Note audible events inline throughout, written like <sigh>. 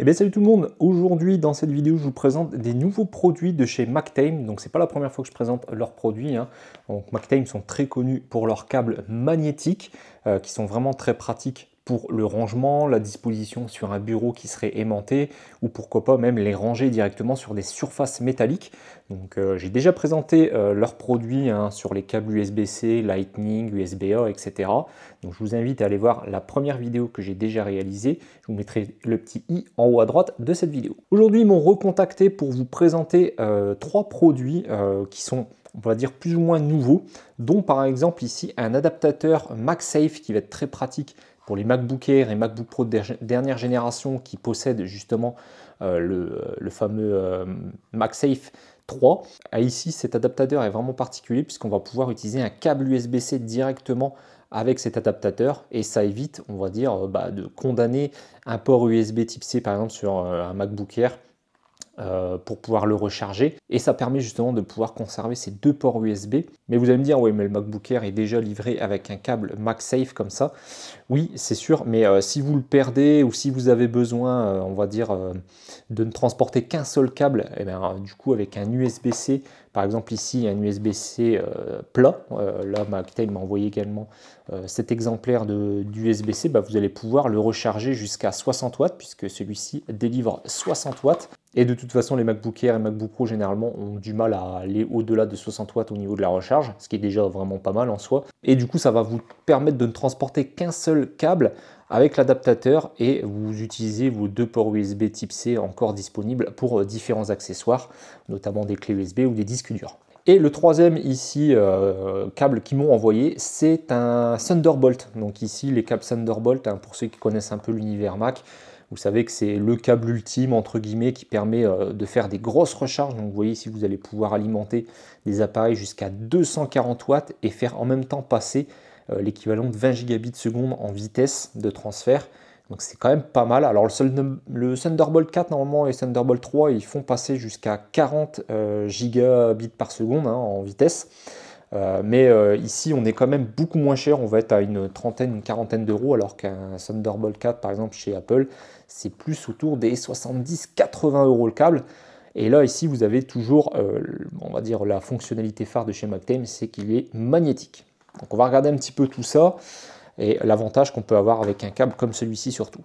Eh bien salut tout le monde, aujourd'hui dans cette vidéo je vous présente des nouveaux produits de chez MacTame, donc c'est pas la première fois que je présente leurs produits, hein. donc MacTame sont très connus pour leurs câbles magnétiques euh, qui sont vraiment très pratiques le rangement, la disposition sur un bureau qui serait aimanté ou pourquoi pas même les ranger directement sur des surfaces métalliques. Donc euh, j'ai déjà présenté euh, leurs produits hein, sur les câbles USB-C, Lightning, USB-A, etc. Donc je vous invite à aller voir la première vidéo que j'ai déjà réalisée. Je vous mettrai le petit i en haut à droite de cette vidéo. Aujourd'hui ils m'ont recontacté pour vous présenter euh, trois produits qui sont on va dire plus ou moins nouveaux, dont par exemple ici un adaptateur MagSafe qui va être très pratique pour les MacBook Air et MacBook Pro de dernière génération qui possèdent justement euh, le, fameux MacSafe euh, MagSafe 3. Ah, ici, cet adaptateur est vraiment particulier puisqu'on va pouvoir utiliser un câble USB-C directement avec cet adaptateur et ça évite, on va dire, euh, bah, de condamner un port USB type C par exemple sur un MacBook Air euh, pour pouvoir le recharger. Et ça permet justement de pouvoir conserver ces deux ports USB. Mais vous allez me dire, oui, mais le MacBook Air est déjà livré avec un câble MagSafe comme ça. Oui, c'est sûr, mais euh, si vous le perdez ou si vous avez besoin, euh, on va dire, de ne transporter qu'un seul câble, et eh bien, du coup, avec un USB-C, par exemple, ici, un USB-C euh, plat. Euh, là, ma m'a envoyé également euh, cet exemplaire d'USB-C. Bah, vous allez pouvoir le recharger jusqu'à 60 watts, puisque celui-ci délivre 60 watts. Et de toute façon, les MacBook Air et MacBook Pro, généralement, ont du mal à aller au-delà de 60 watts au niveau de la recharge, ce qui est déjà vraiment pas mal en soi. Et du coup, ça va vous permettre de ne transporter qu'un seul câble, avec l'adaptateur et vous utilisez vos deux ports USB type C encore disponibles pour euh, différents accessoires, notamment des clés USB ou des disques durs. Et le troisième ici, euh, câble qu'ils m'ont envoyé, c'est un Thunderbolt. Donc ici, les câbles Thunderbolt, hein, pour ceux qui connaissent un peu l'univers Mac, vous savez que c'est le câble ultime, entre guillemets, qui permet euh, de faire des grosses recharges. Donc vous voyez ici, vous allez pouvoir alimenter des appareils jusqu'à 240 watts et faire en même temps passer euh, l'équivalent de 20 gigabits seconde en vitesse de transfert. Donc c'est quand même pas mal. Alors le, Thunderbolt 4 normalement et Thunderbolt 3 ils font passer jusqu'à 40 euh, gigabits par seconde hein, en vitesse. Euh, mais ici on est quand même beaucoup moins cher, on va être à une trentaine, une quarantaine d'euros alors qu'un Thunderbolt 4 par exemple chez Apple c'est plus autour des 70-80 euros le câble. Et là ici vous avez toujours on va dire la fonctionnalité phare de chez MacTame, c'est qu'il est magnétique. Donc on va regarder un petit peu tout ça et l'avantage qu'on peut avoir avec un câble comme celui-ci surtout.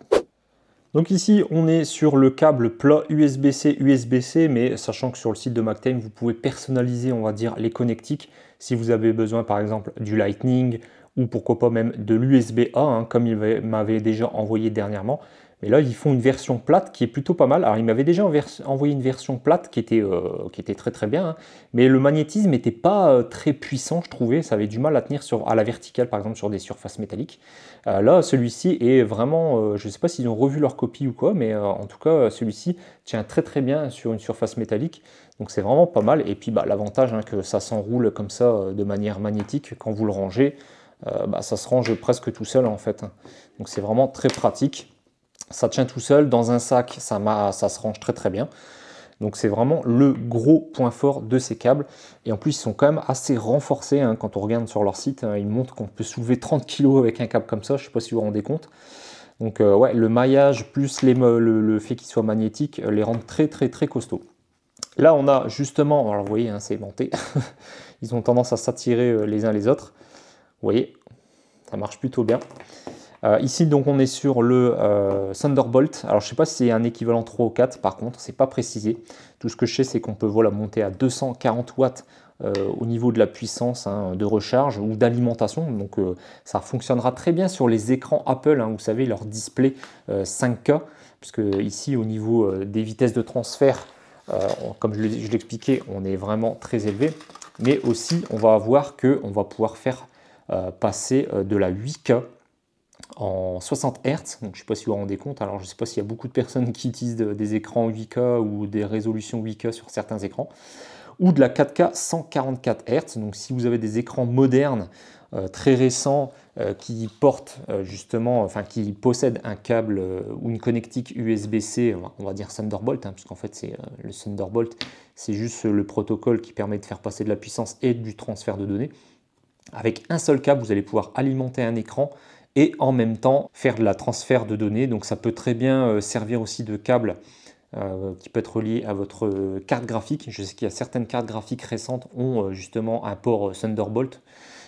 Donc ici, on est sur le câble plat USB-C, USB-C, mais sachant que sur le site de MacTime, vous pouvez personnaliser, on va dire, les connectiques. Si vous avez besoin, par exemple, du Lightning ou pourquoi pas même de l'USB-A, hein, comme il m'avait déjà envoyé dernièrement. Et là, ils font une version plate qui est plutôt pas mal. Alors, ils m'avaient déjà envoyé une version plate qui était, euh, qui était très très bien, hein. mais le magnétisme n'était pas euh, très puissant, je trouvais. Ça avait du mal à tenir à la verticale, par exemple, sur des surfaces métalliques. Euh, là, celui-ci est vraiment, je ne sais pas s'ils ont revu leur copie ou quoi, mais en tout cas, celui-ci tient très très bien sur une surface métallique. Donc, c'est vraiment pas mal. Et puis, bah, l'avantage hein, que ça s'enroule comme ça de manière magnétique quand vous le rangez, bah, ça se range presque tout seul en fait. Hein. Donc, c'est vraiment très pratique. Ça tient tout seul, dans un sac, ça, ça se range très très bien. Donc c'est vraiment le gros point fort de ces câbles. Et en plus, ils sont quand même assez renforcés. Hein. Quand on regarde sur leur site, hein, ils montrent qu'on peut soulever 30 kg avec un câble comme ça. Je ne sais pas si vous vous rendez compte. Donc euh, ouais, le maillage plus le, fait qu'ils soient magnétiques euh, les rendent très très très costauds. Là, on a justement, alors vous voyez, hein, c'est aimanté. <laughs> ils ont tendance à s'attirer euh, les uns les autres. Vous voyez, ça marche plutôt bien. Euh, ici, donc, on est sur le euh, Thunderbolt. Alors, je ne sais pas si c'est un équivalent 3 ou 4, par contre, c'est pas précisé. Tout ce que je sais, c'est qu'on peut voilà, monter à 240 watts euh, au niveau de la puissance hein, de recharge ou d'alimentation. Donc, ça fonctionnera très bien sur les écrans Apple, hein, vous savez, leur display 5K, puisque ici, au niveau des vitesses de transfert, comme je l'expliquais, on est vraiment très élevé. Mais aussi, on va voir qu'on va pouvoir faire passer de la 8K en 60 Hz, donc je ne sais pas si vous vous rendez compte, alors je ne sais pas s'il y a beaucoup de personnes qui utilisent des écrans 8K ou des résolutions 8K sur certains écrans, ou de la 4K 144 Hz, donc si vous avez des écrans modernes, euh, très récents, euh, qui portent euh, justement, enfin qui possèdent un câble ou une connectique USB-C, on va dire Thunderbolt, parce hein, puisqu'en fait c'est le Thunderbolt, c'est juste le protocole qui permet de faire passer de la puissance et du transfert de données. Avec un seul câble, vous allez pouvoir alimenter un écran et en même temps faire de la transfert de données. Donc ça peut très bien euh, servir aussi de câble euh, qui peut être relié à votre euh, carte graphique. Je sais qu'il y a certaines cartes graphiques récentes ont justement un port Thunderbolt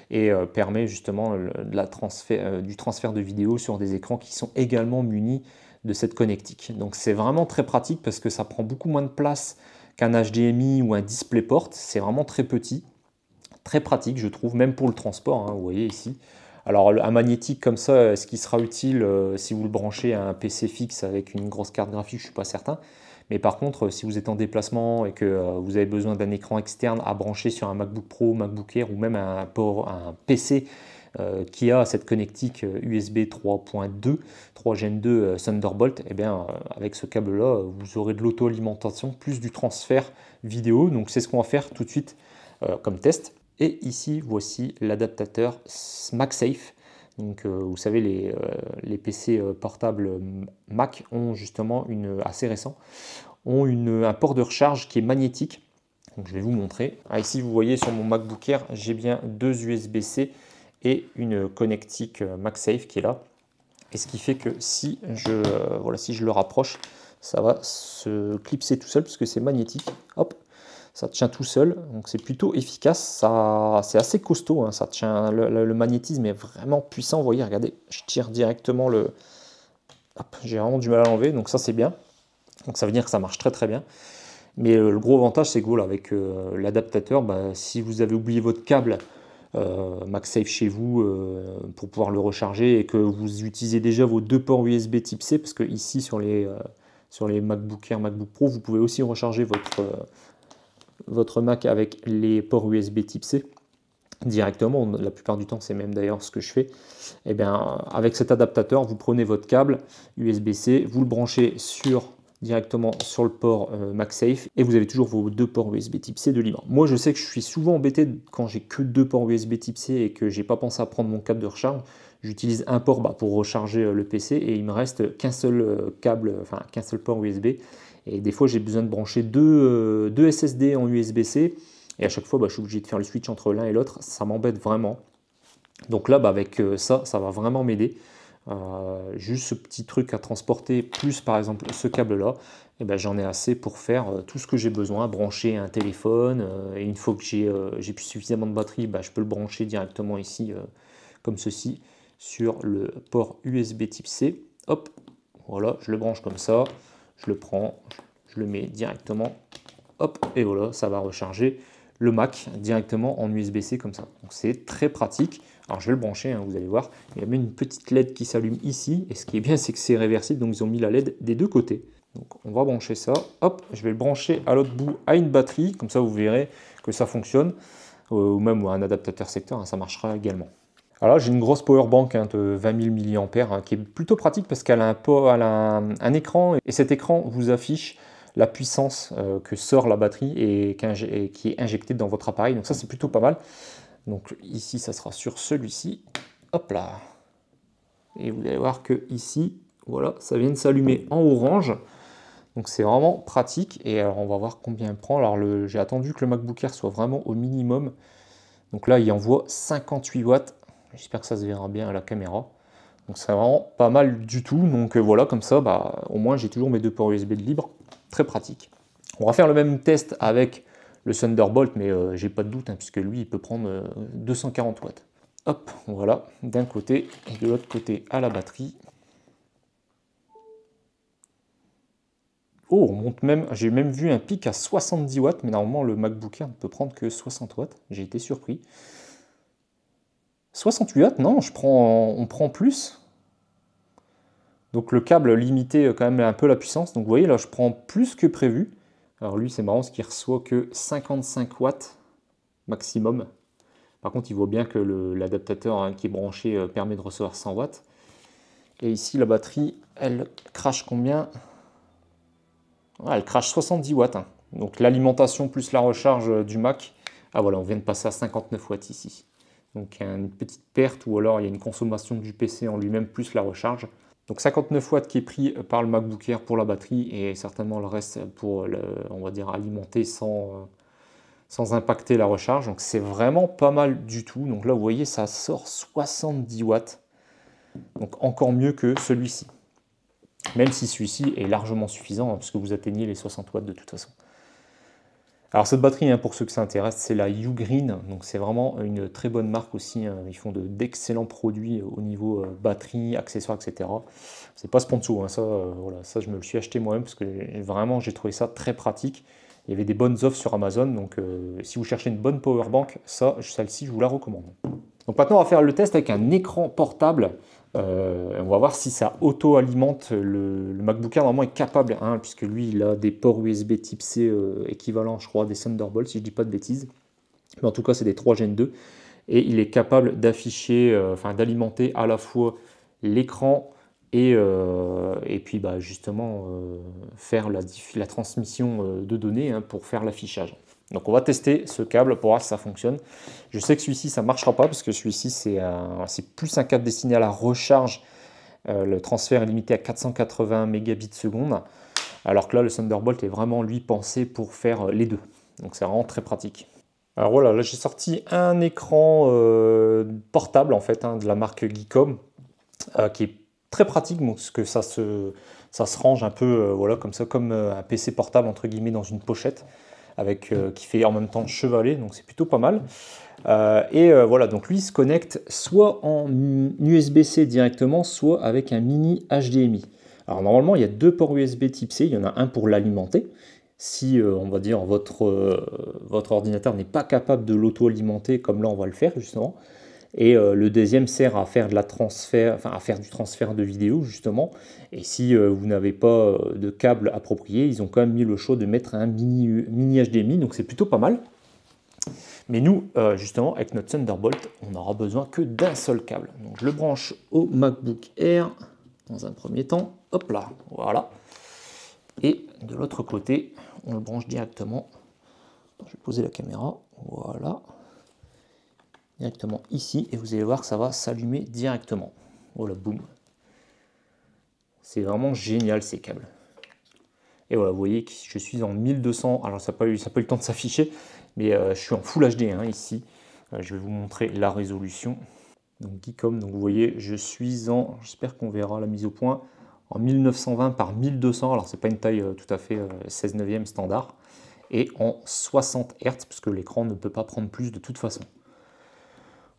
et permet justement de la transfert, du transfert de vidéos sur des écrans qui sont également munis de cette connectique. Donc c'est vraiment très pratique parce que ça prend beaucoup moins de place qu'un HDMI ou un DisplayPort. C'est vraiment très petit, très pratique je trouve, même pour le transport, hein, vous voyez ici. Alors un magnétique comme ça, est-ce qu'il sera utile euh, si vous le branchez à un PC fixe avec une grosse carte graphique Je ne suis pas certain. Mais par contre, euh, si vous êtes en déplacement et que euh, vous avez besoin d'un écran externe à brancher sur un MacBook Pro, MacBook Air ou même un, un PC qui a cette connectique USB 3.2, 3 Gen 2 Thunderbolt, eh bien, avec ce câble-là, vous aurez de l'auto-alimentation plus du transfert vidéo. Donc c'est ce qu'on va faire tout de suite comme test. Et ici, voici l'adaptateur MagSafe. Donc, euh, vous savez, les, euh, PC euh, portables Mac ont justement une assez récent, ont une, un port de recharge qui est magnétique. Donc, je vais vous montrer. Ah, ici, vous voyez sur mon MacBook Air, j'ai bien deux USB-C et une connectique MagSafe qui est là. Et ce qui fait que si je, voilà, si je le rapproche, ça va se clipser tout seul puisque c'est magnétique. Hop, ça tient tout seul, donc c'est plutôt efficace, ça, c'est assez costaud, hein. ça tient, le, magnétisme est vraiment puissant, vous voyez, regardez, je tire directement le... j'ai vraiment du mal à l'enlever, donc ça c'est bien, donc ça veut dire que ça marche très très bien. Mais euh, le gros avantage, c'est que avec euh, l'adaptateur, bah, si vous avez oublié votre câble euh, MagSafe chez vous euh, pour pouvoir le recharger et que vous utilisez déjà vos deux ports USB type C, parce que ici sur les, sur les MacBook Air, MacBook Pro, vous pouvez aussi recharger votre votre Mac avec les ports USB type C directement, la plupart du temps c'est même d'ailleurs ce que je fais, et eh bien avec cet adaptateur vous prenez votre câble USB-C, vous le branchez sur directement sur le port euh, MacSafe et vous avez toujours vos deux ports USB type C de libre. Moi je sais que je suis souvent embêté quand j'ai que deux ports USB type C et que j'ai pas pensé à prendre mon câble de recharge. J'utilise un port bah, pour recharger euh, le PC et il me reste qu'un seul euh, câble, enfin qu'un seul port USB et des fois, j'ai besoin de brancher deux, euh, deux SSD en USB-C. Et à chaque fois, bah, je suis obligé de faire le switch entre l'un et l'autre. Ça m'embête vraiment. Donc là, bah, avec euh, ça, ça va vraiment m'aider. Euh, juste ce petit truc à transporter, plus par exemple ce câble-là, Et eh ben, j'en ai assez pour faire tout ce que j'ai besoin, brancher un téléphone, et une fois que j'ai plus suffisamment de batterie, bah, je peux le brancher directement ici, comme ceci, sur le port USB type C. Hop, voilà, je le branche comme ça je le prends, je le mets directement, hop, et voilà, ça va recharger le Mac directement en USB-C comme ça. Donc c'est très pratique. Alors je vais le brancher, hein, vous allez voir. Il y a même une petite LED qui s'allume ici. Et ce qui est bien, c'est que c'est réversible, donc ils ont mis la LED des deux côtés. Donc on va brancher ça. Hop, je vais le brancher à l'autre bout à une batterie. Comme ça, vous verrez que ça fonctionne. Euh, ou même un adaptateur secteur, hein, ça marchera également. Alors j'ai une grosse power bank hein, de 20 000 mAh qui est plutôt pratique parce qu'elle a, un, un, écran et cet écran vous affiche la puissance euh, que sort la batterie et, qui est injectée dans votre appareil. Donc ça, c'est plutôt pas mal. Donc ici, ça sera sur celui-ci. Hop là. Et vous allez voir que ici, voilà, ça vient de s'allumer en orange. Donc c'est vraiment pratique. Et alors, on va voir combien il prend. Alors j'ai attendu que le MacBook Air soit vraiment au minimum. Donc là, il envoie 58 watts J'espère que ça se verra bien à la caméra. Donc c'est vraiment pas mal du tout. Donc euh, voilà, comme ça, bah, au moins j'ai toujours mes deux ports USB de libre. Très pratique. On va faire le même test avec le Thunderbolt, mais euh, j'ai pas de doute, hein, puisque lui, il peut prendre 240 euh, watts. Hop, voilà, d'un côté de l'autre côté à la batterie. Oh, on monte même, j'ai même vu un pic à 70 watts, mais normalement le MacBook Air ne peut prendre que 60 watts. J'ai été surpris. 68 watts, non, je prends, on prend plus. Donc le câble limité euh, quand même un peu la puissance. Donc vous voyez, là, je prends plus que prévu. Alors lui, c'est marrant ce qu'il reçoit que 55 watts maximum. Par contre, il voit bien que l'adaptateur hein, qui est branché euh, permet de recevoir 100 watts. Et ici, la batterie, elle crache combien ah, Elle crache 70 watts. Hein. Donc l'alimentation plus la recharge euh, du Mac. Ah voilà, on vient de passer à 59 watts ici donc il y a une petite perte, ou alors il y a une consommation du PC en lui-même plus la recharge. Donc 59 watts qui est pris par le MacBook Air pour la batterie et certainement le reste pour, le, on va dire, alimenter sans, sans impacter la recharge. Donc c'est vraiment pas mal du tout. Donc là, vous voyez, ça sort 70 watts. Donc encore mieux que celui-ci. Même si celui-ci est largement suffisant, hein, puisque vous atteignez les 60 watts de toute façon. Alors cette batterie, hein, pour ceux que ça intéresse, c'est la Ugreen, donc c'est vraiment une très bonne marque aussi, hein. ils font d'excellents produits euh, au niveau euh, batterie, accessoires, etc. C'est pas sponsor, hein, ça, euh, voilà, ça je me le suis acheté moi-même parce que vraiment j'ai trouvé ça très pratique. Il y avait des bonnes offres sur Amazon, donc si vous cherchez une bonne power bank, ça, celle-ci, je vous la recommande. Donc maintenant, on va faire le test avec un écran portable. Euh, on va voir si ça auto-alimente. Le, MacBook Air, normalement, est capable, hein, puisque lui, il a des ports USB type C euh, équivalents, je crois, des Thunderbolt, si je ne dis pas de bêtises. Mais en tout cas, c'est des 3 Gen 2. Et il est capable d'afficher, euh, enfin, d'alimenter à la fois l'écran, et, et, puis bah, justement faire la, transmission de données hein, pour faire l'affichage. Donc on va tester ce câble pour voir si ça fonctionne. Je sais que celui-ci ça ne marchera pas parce que celui-ci c'est plus un câble destiné à la recharge. Euh, le transfert est limité à 480 mégabits seconde. Alors que là le Thunderbolt est vraiment lui pensé pour faire euh, les deux. Donc c'est vraiment très pratique. Alors voilà, là j'ai sorti un écran euh, portable en fait hein, de la marque Geekom qui est très pratique parce que ça se, ça se range un peu voilà comme ça comme un PC portable entre guillemets dans une pochette. Euh, qui fait en même temps chevaler, donc c'est plutôt pas mal. Euh, et euh, voilà, donc lui se connecte soit en USB-C directement, soit avec un mini HDMI. Alors normalement, il y a deux ports USB type C, il y en a un pour l'alimenter. Si, on va dire, votre, votre ordinateur n'est pas capable de l'auto-alimenter, comme là on va le faire justement, et euh, le deuxième sert à faire, de la transfert, à faire du transfert de vidéo, justement. Et si euh, vous n'avez pas euh, de câble approprié, ils ont quand même mis le choix de mettre un mini, HDMI, donc c'est plutôt pas mal. Mais nous, justement, avec notre Thunderbolt, on n'aura besoin que d'un seul câble. Donc je le branche au MacBook Air dans un premier temps. Hop là, voilà. Et de l'autre côté, on le branche directement. je vais poser la caméra. Voilà directement ici et vous allez voir ça va s'allumer directement. Voilà, oh boum. C'est vraiment génial ces câbles. Et voilà, vous voyez que je suis en 1200, alors ça n'a pas, eu, ça pas eu le temps de s'afficher, mais euh, je suis en Full HD hein, ici. Euh, je vais vous montrer la résolution. Donc Geekom, donc vous voyez, je suis en, j'espère qu'on verra la mise au point, en 1920 par 1200, alors c'est pas une taille euh, tout à fait 16 neuvième standard, et en 60 Hz, puisque l'écran ne peut pas prendre plus de toute façon.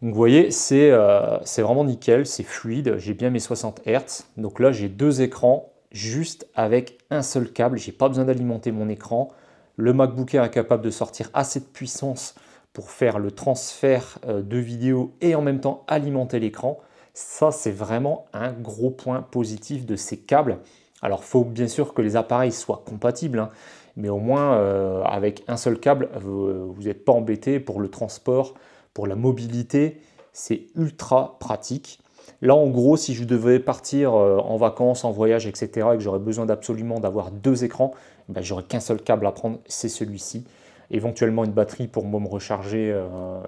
Donc vous voyez, euh, c'est vraiment nickel, c'est fluide, j'ai bien mes 60 Hz. Donc là, j'ai deux écrans juste avec un seul câble, j'ai pas besoin d'alimenter mon écran. Le MacBook est capable de sortir assez de puissance pour faire le transfert euh, de vidéo et en même temps alimenter l'écran. Ça, c'est vraiment un gros point positif de ces câbles. Alors, faut bien sûr que les appareils soient compatibles, hein, mais au moins euh, avec un seul câble, vous n'êtes pas embêté pour le transport, pour la mobilité, c'est ultra pratique. Là, en gros, si je devais partir euh, en vacances, en voyage, etc., et que j'aurais besoin d'absolument d'avoir deux écrans, eh ben, j'aurais qu'un seul câble à prendre, c'est celui-ci. Éventuellement une batterie pour me recharger, euh,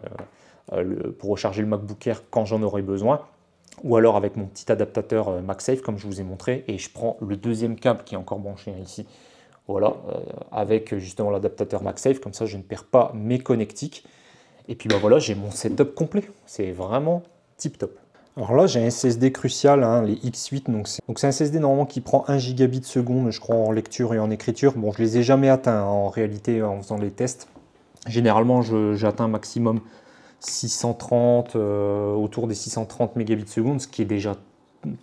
euh, le, pour recharger le MacBook Air quand j'en aurai besoin. Ou alors avec mon petit adaptateur MagSafe, comme je vous ai montré, et je prends le deuxième câble qui est encore branché ici. Voilà, avec justement l'adaptateur MagSafe, comme ça je ne perds pas mes connectiques. Et puis bah voilà, j'ai mon setup complet. C'est vraiment tip top. Alors là, j'ai un SSD crucial, hein, les X8. Donc c'est un SSD normalement qui prend 1 gigabit seconde, je crois, en lecture et en écriture. Bon, je les ai jamais atteints hein, en réalité en faisant les tests. Généralement, j'atteins maximum 630, euh, autour des 630 mégabits seconde, ce qui est déjà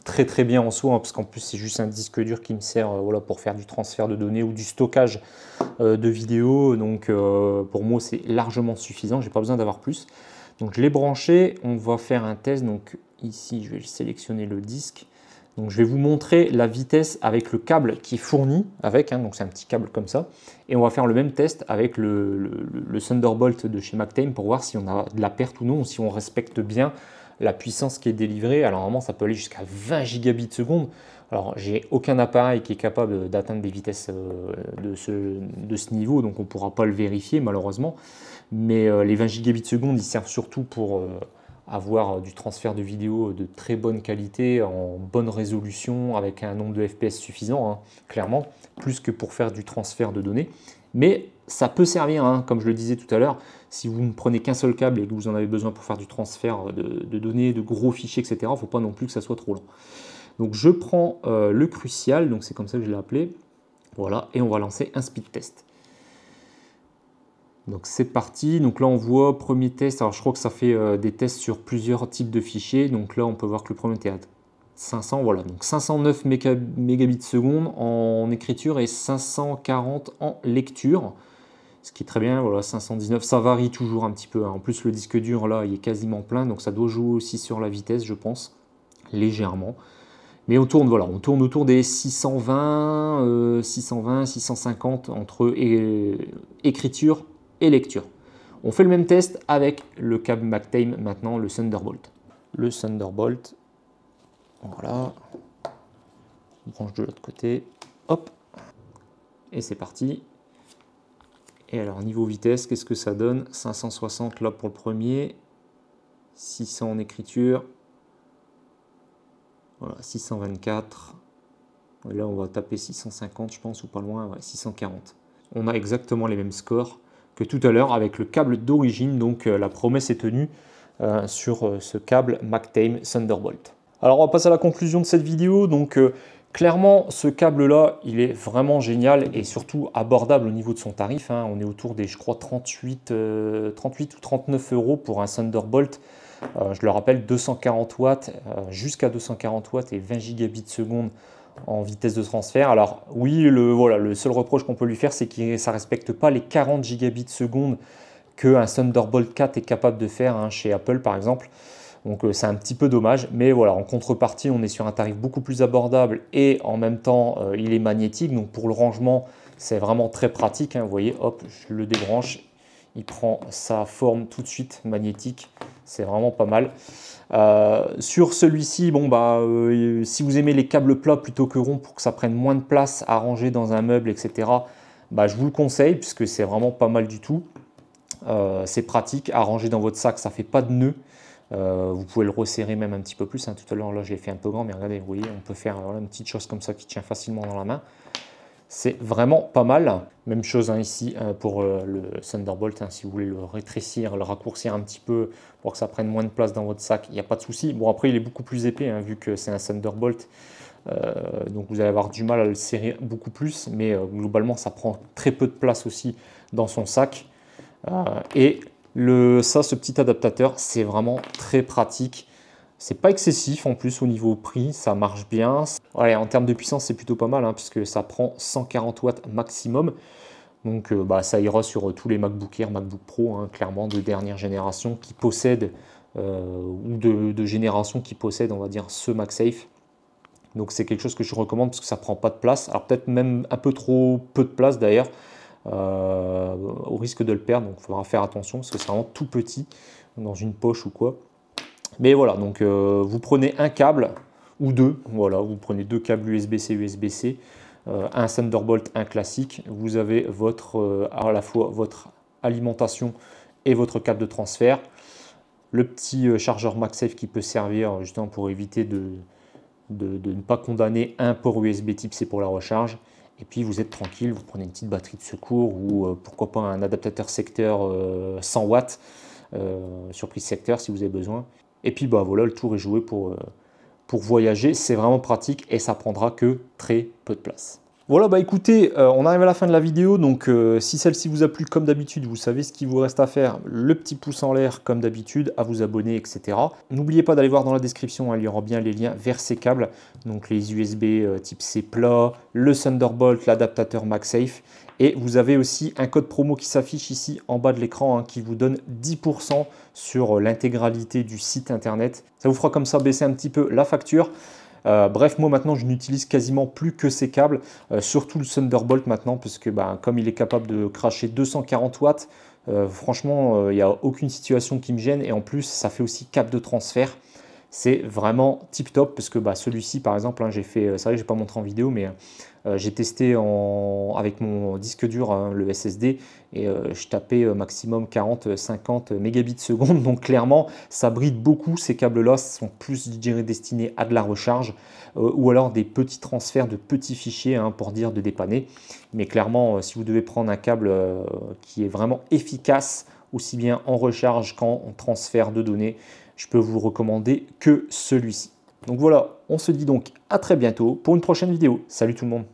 très très bien en soi, hein, parce qu'en plus c'est juste un disque dur qui me sert euh, voilà, pour faire du transfert de données ou du stockage euh, de vidéos, donc euh, pour moi c'est largement suffisant, j'ai pas besoin d'avoir plus. Donc je l'ai branché, on va faire un test, donc ici je vais sélectionner le disque, donc je vais vous montrer la vitesse avec le câble qui est fourni avec, hein. donc c'est un petit câble comme ça, et on va faire le même test avec le, Thunderbolt de chez MacTame pour voir si on a de la perte ou non, si on respecte bien la puissance qui est délivrée. Alors normalement, ça peut aller jusqu'à 20 gigabits seconde. Alors j'ai aucun appareil qui est capable d'atteindre des vitesses euh, de ce, niveau, donc on ne pourra pas le vérifier malheureusement. Mais euh, les 20 gigabits seconde, ils servent surtout pour euh, avoir du transfert de vidéo de très bonne qualité, en bonne résolution, avec un nombre de FPS suffisant, hein, clairement, plus que pour faire du transfert de données. Mais ça peut servir, hein, comme je le disais tout à l'heure, si vous ne prenez qu'un seul câble et que vous en avez besoin pour faire du transfert de, données, de gros fichiers, etc., il ne faut pas non plus que ça soit trop lent. Donc je prends euh, le crucial, donc c'est comme ça que je l'ai appelé, voilà, et on va lancer un speed test. Donc c'est parti, donc là on voit premier test, alors je crois que ça fait euh, des tests sur plusieurs types de fichiers, donc là on peut voir que le premier théâtre 500, voilà, donc 509 mégabits seconde en écriture et 540 en lecture ce qui est très bien. Voilà, 519, ça varie toujours un petit peu. Hein. En plus, le disque dur, là, il est quasiment plein, donc ça doit jouer aussi sur la vitesse, je pense, légèrement. Mais on tourne, voilà, on tourne autour des 620, 620, 650 entre écriture et lecture. On fait le même test avec le câble MacTame maintenant, le Thunderbolt. Le Thunderbolt, voilà, on branche de l'autre côté, hop, et c'est parti. Et alors niveau vitesse, qu'est-ce que ça donne 560 là pour le premier, 600 en écriture, voilà, 624. là, on va taper 650, je pense, ou pas loin, 640. On a exactement les mêmes scores que tout à l'heure avec le câble d'origine, donc euh, la promesse est tenue euh, sur euh, ce câble MacTame Thunderbolt. Alors on va passer à la conclusion de cette vidéo, donc Clairement, ce câble-là, il est vraiment génial et surtout abordable au niveau de son tarif. Hein. On est autour des, je crois, 38, euh, ou 39 euros pour un Thunderbolt. Euh, je le rappelle, 240 watts, euh, jusqu'à 240 watts et 20 gigabits seconde en vitesse de transfert. Alors oui, le, voilà, le seul reproche qu'on peut lui faire, c'est que ça ne respecte pas les 40 gigabits seconde qu'un Thunderbolt 4 est capable de faire hein, chez Apple, par exemple. Donc euh, c'est un petit peu dommage, mais voilà, en contrepartie, on est sur un tarif beaucoup plus abordable et en même temps, euh, il est magnétique. Donc pour le rangement, c'est vraiment très pratique. Hein. vous voyez, hop, je le débranche, il prend sa forme tout de suite magnétique. C'est vraiment pas mal. Euh, sur celui-ci, bon bah, si vous aimez les câbles plats plutôt que ronds pour que ça prenne moins de place à ranger dans un meuble, etc., bah, je vous le conseille puisque c'est vraiment pas mal du tout. c'est pratique à ranger dans votre sac, ça fait pas de nœuds. Euh, vous pouvez le resserrer même un petit peu plus. Hein. Tout à l'heure, là, j'ai fait un peu grand, mais regardez, vous voyez, on peut faire une petite chose comme ça qui tient facilement dans la main. C'est vraiment pas mal. Même chose hein, ici euh, pour euh, le Thunderbolt. Hein, si vous voulez le rétrécir, le raccourcir un petit peu pour que ça prenne moins de place dans votre sac, il n'y a pas de souci. Bon, après, il est beaucoup plus épais vu que c'est un Thunderbolt. donc vous allez avoir du mal à le serrer beaucoup plus, mais globalement, ça prend très peu de place aussi dans son sac. et ça, ce petit adaptateur, c'est vraiment très pratique. C'est pas excessif en plus au niveau prix, ça marche bien. en termes de puissance, c'est plutôt pas mal hein, puisque ça prend 140 watts maximum. Donc euh, bah, ça ira sur euh, tous les MacBook Air, MacBook Pro, hein, clairement de dernière génération qui possèdent euh, ou de, génération qui possèdent, on va dire, ce MagSafe. Donc c'est quelque chose que je recommande parce que ça prend pas de place. Alors peut-être même un peu trop peu de place d'ailleurs. Euh, au risque de le perdre. Donc il faudra faire attention parce que c'est vraiment tout petit dans une poche ou quoi. Mais voilà, donc euh, vous prenez un câble ou deux. Voilà, vous prenez deux câbles USB-C, USB-C, euh, un Thunderbolt, un classique. Vous avez votre, à la fois votre alimentation et votre câble de transfert. Le petit chargeur MagSafe qui peut servir justement pour éviter de, de, de ne pas condamner un port USB type C pour la recharge. Et puis vous êtes tranquille, vous prenez une petite batterie de secours ou euh, pourquoi pas un adaptateur secteur 100 euh, watts euh, sur prise secteur si vous avez besoin. Et puis bah, voilà, le tour est joué pour, pour voyager. C'est vraiment pratique et ça prendra que très peu de place. Voilà, bah écoutez, euh, on arrive à la fin de la vidéo, donc euh, si celle-ci vous a plu, comme d'habitude, vous savez ce qu'il vous reste à faire, le petit pouce en l'air, comme d'habitude, à vous abonner, etc. N'oubliez pas d'aller voir dans la description, hein, il y aura bien les liens vers ces câbles, donc les USB euh, type C plat, le Thunderbolt, l'adaptateur MagSafe, et vous avez aussi un code promo qui s'affiche ici en bas de l'écran, hein, qui vous donne 10% sur l'intégralité du site internet. Ça vous fera comme ça baisser un petit peu la facture. Euh, bref, moi maintenant, je n'utilise quasiment plus que ces câbles, euh, surtout le Thunderbolt maintenant, parce que ben, comme il est capable de cracher 240 watts, euh, franchement, il n'y a aucune situation qui me gêne. Et en plus, ça fait aussi câble de transfert c'est vraiment tip top parce que bah, celui-ci par exemple hein, j'ai fait euh, c'est vrai que j'ai pas montré en vidéo mais euh, j'ai testé avec mon disque dur hein, le SSD et euh, je tapais maximum 40 50 mégabits seconde <laughs> donc clairement ça bride beaucoup ces câbles là sont plus destinés à de la recharge ou alors des petits transferts de petits fichiers hein, pour dire de dépanner mais clairement si vous devez prendre un câble qui est vraiment efficace aussi bien en recharge qu'en transfert de données je peux vous recommander que celui-ci. Donc voilà, on se dit donc à très bientôt pour une prochaine vidéo. Salut tout le monde